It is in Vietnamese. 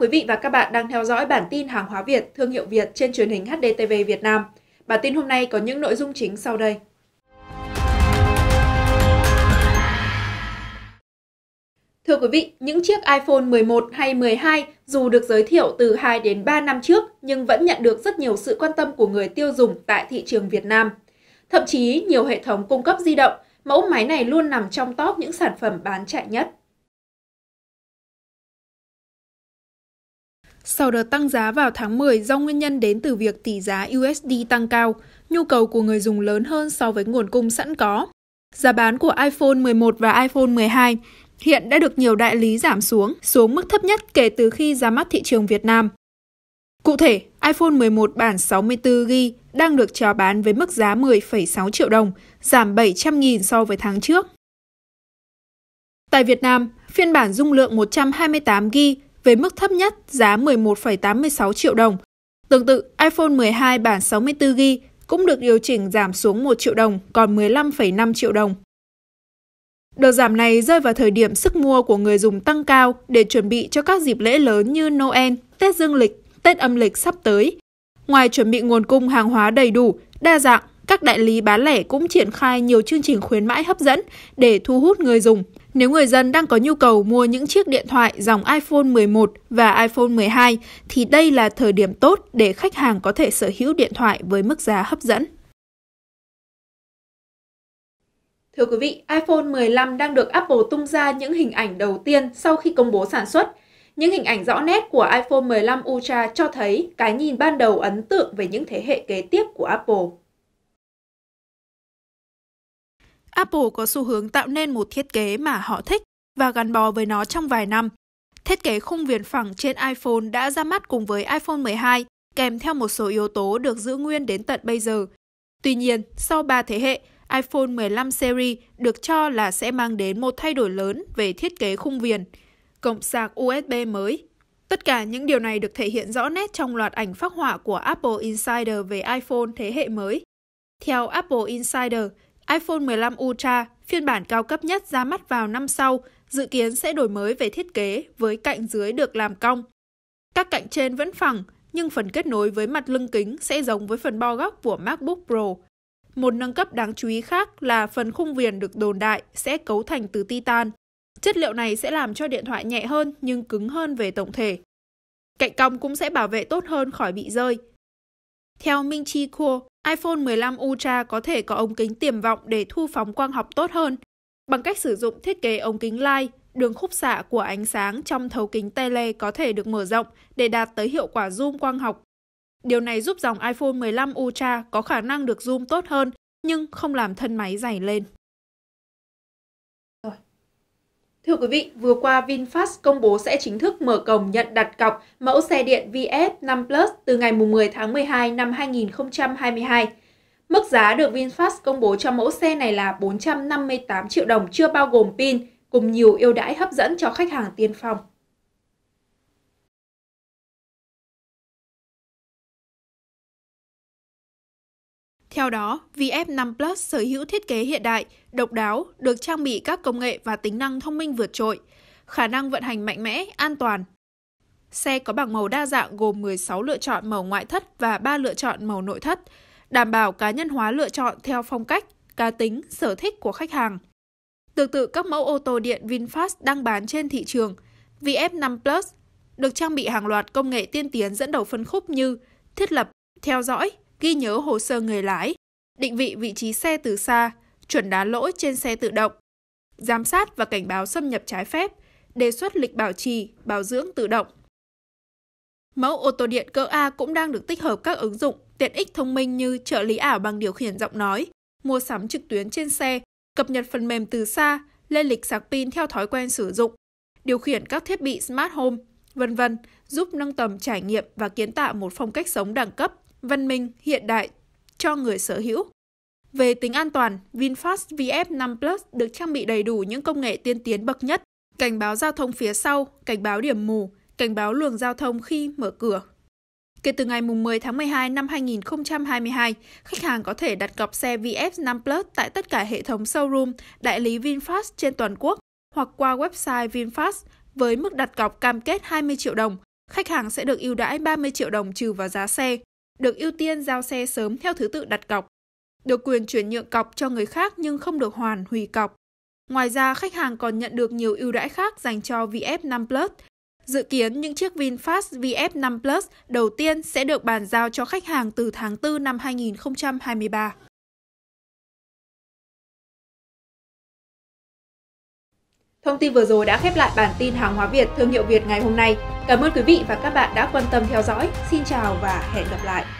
quý vị và các bạn đang theo dõi bản tin hàng hóa Việt, thương hiệu Việt trên truyền hình HDTV Việt Nam. Bản tin hôm nay có những nội dung chính sau đây. Thưa quý vị, những chiếc iPhone 11 hay 12 dù được giới thiệu từ 2 đến 3 năm trước nhưng vẫn nhận được rất nhiều sự quan tâm của người tiêu dùng tại thị trường Việt Nam. Thậm chí, nhiều hệ thống cung cấp di động, mẫu máy này luôn nằm trong top những sản phẩm bán chạy nhất. Sau đợt tăng giá vào tháng 10 do nguyên nhân đến từ việc tỷ giá USD tăng cao, nhu cầu của người dùng lớn hơn so với nguồn cung sẵn có. Giá bán của iPhone 11 và iPhone 12 hiện đã được nhiều đại lý giảm xuống, xuống mức thấp nhất kể từ khi ra mắt thị trường Việt Nam. Cụ thể, iPhone 11 bản 64GB đang được chào bán với mức giá 10,6 triệu đồng, giảm 700.000 so với tháng trước. Tại Việt Nam, phiên bản dung lượng 128GB về mức thấp nhất giá 11,86 triệu đồng. Tương tự, iPhone 12 bản 64GB cũng được điều chỉnh giảm xuống 1 triệu đồng còn 15,5 triệu đồng. Đợt giảm này rơi vào thời điểm sức mua của người dùng tăng cao để chuẩn bị cho các dịp lễ lớn như Noel, Tết Dương lịch, Tết âm lịch sắp tới. Ngoài chuẩn bị nguồn cung hàng hóa đầy đủ, đa dạng, các đại lý bán lẻ cũng triển khai nhiều chương trình khuyến mãi hấp dẫn để thu hút người dùng – nếu người dân đang có nhu cầu mua những chiếc điện thoại dòng iPhone 11 và iPhone 12 thì đây là thời điểm tốt để khách hàng có thể sở hữu điện thoại với mức giá hấp dẫn. Thưa quý vị, iPhone 15 đang được Apple tung ra những hình ảnh đầu tiên sau khi công bố sản xuất. Những hình ảnh rõ nét của iPhone 15 Ultra cho thấy cái nhìn ban đầu ấn tượng về những thế hệ kế tiếp của Apple. Apple có xu hướng tạo nên một thiết kế mà họ thích và gắn bó với nó trong vài năm. Thiết kế khung viền phẳng trên iPhone đã ra mắt cùng với iPhone 12, kèm theo một số yếu tố được giữ nguyên đến tận bây giờ. Tuy nhiên, sau 3 thế hệ, iPhone 15 series được cho là sẽ mang đến một thay đổi lớn về thiết kế khung viền, cộng sạc USB mới. Tất cả những điều này được thể hiện rõ nét trong loạt ảnh phác họa của Apple Insider về iPhone thế hệ mới. Theo Apple Insider, iPhone 15 Ultra, phiên bản cao cấp nhất ra mắt vào năm sau, dự kiến sẽ đổi mới về thiết kế với cạnh dưới được làm cong. Các cạnh trên vẫn phẳng, nhưng phần kết nối với mặt lưng kính sẽ giống với phần bo góc của MacBook Pro. Một nâng cấp đáng chú ý khác là phần khung viền được đồn đại sẽ cấu thành từ titan. Chất liệu này sẽ làm cho điện thoại nhẹ hơn nhưng cứng hơn về tổng thể. Cạnh cong cũng sẽ bảo vệ tốt hơn khỏi bị rơi. Theo Minh Chi Kuo, iPhone 15 Ultra có thể có ống kính tiềm vọng để thu phóng quang học tốt hơn bằng cách sử dụng thiết kế ống kính lai đường khúc xạ của ánh sáng trong thấu kính tele có thể được mở rộng để đạt tới hiệu quả zoom quang học. Điều này giúp dòng iPhone 15 Ultra có khả năng được zoom tốt hơn nhưng không làm thân máy dày lên. Thưa quý vị, vừa qua VinFast công bố sẽ chính thức mở cổng nhận đặt cọc mẫu xe điện VF 5 Plus từ ngày 10 tháng 12 năm 2022. Mức giá được VinFast công bố cho mẫu xe này là 458 triệu đồng chưa bao gồm pin, cùng nhiều ưu đãi hấp dẫn cho khách hàng tiên phong. Theo đó, VF5 Plus sở hữu thiết kế hiện đại, độc đáo, được trang bị các công nghệ và tính năng thông minh vượt trội, khả năng vận hành mạnh mẽ, an toàn. Xe có bảng màu đa dạng gồm 16 lựa chọn màu ngoại thất và 3 lựa chọn màu nội thất, đảm bảo cá nhân hóa lựa chọn theo phong cách, cá tính, sở thích của khách hàng. Tương tự các mẫu ô tô điện VinFast đang bán trên thị trường, VF5 Plus được trang bị hàng loạt công nghệ tiên tiến dẫn đầu phân khúc như thiết lập, theo dõi, ghi nhớ hồ sơ người lái, định vị vị trí xe từ xa, chuẩn đá lỗi trên xe tự động, giám sát và cảnh báo xâm nhập trái phép, đề xuất lịch bảo trì, bảo dưỡng tự động. Mẫu ô tô điện cỡ A cũng đang được tích hợp các ứng dụng tiện ích thông minh như trợ lý ảo bằng điều khiển giọng nói, mua sắm trực tuyến trên xe, cập nhật phần mềm từ xa, lên lịch sạc pin theo thói quen sử dụng, điều khiển các thiết bị smart home, vân vân, giúp nâng tầm trải nghiệm và kiến tạo một phong cách sống đẳng cấp, văn minh, hiện đại cho người sở hữu. Về tính an toàn, VinFast VF5 Plus được trang bị đầy đủ những công nghệ tiên tiến bậc nhất, cảnh báo giao thông phía sau, cảnh báo điểm mù, cảnh báo luồng giao thông khi mở cửa. Kể từ ngày 10 tháng 12 năm 2022, khách hàng có thể đặt cọc xe VF5 Plus tại tất cả hệ thống showroom, đại lý VinFast trên toàn quốc hoặc qua website VinFast với mức đặt cọc cam kết 20 triệu đồng. Khách hàng sẽ được ưu đãi 30 triệu đồng trừ vào giá xe được ưu tiên giao xe sớm theo thứ tự đặt cọc, được quyền chuyển nhượng cọc cho người khác nhưng không được hoàn hủy cọc. Ngoài ra, khách hàng còn nhận được nhiều ưu đãi khác dành cho VF5 Plus. Dự kiến những chiếc VinFast VF5 Plus đầu tiên sẽ được bàn giao cho khách hàng từ tháng 4 năm 2023. Thông tin vừa rồi đã khép lại bản tin hàng hóa Việt thương hiệu Việt ngày hôm nay. Cảm ơn quý vị và các bạn đã quan tâm theo dõi. Xin chào và hẹn gặp lại!